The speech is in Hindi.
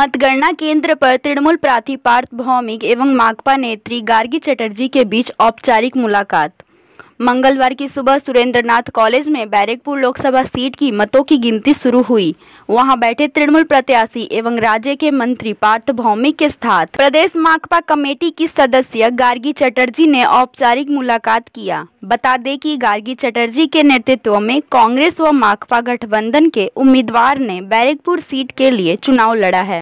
मतगणना केंद्र पर तृणमूल प्रार्थी पार्थ भौमिक एवं माकपा नेत्री गार्गी चटर्जी के बीच औपचारिक मुलाकात मंगलवार की सुबह सुरेंद्रनाथ कॉलेज में बैरकपुर लोकसभा सीट की मतों की गिनती शुरू हुई वहां बैठे तृणमूल प्रत्याशी एवं राज्य के मंत्री पार्थ भौमिक के साथ प्रदेश माकपा कमेटी की सदस्य गार्गी चटर्जी ने औपचारिक मुलाकात किया बता दें कि गार्गी चटर्जी के नेतृत्व में कांग्रेस व माकपा गठबंधन के उम्मीदवार ने बैरकपुर सीट के लिए चुनाव लड़ा है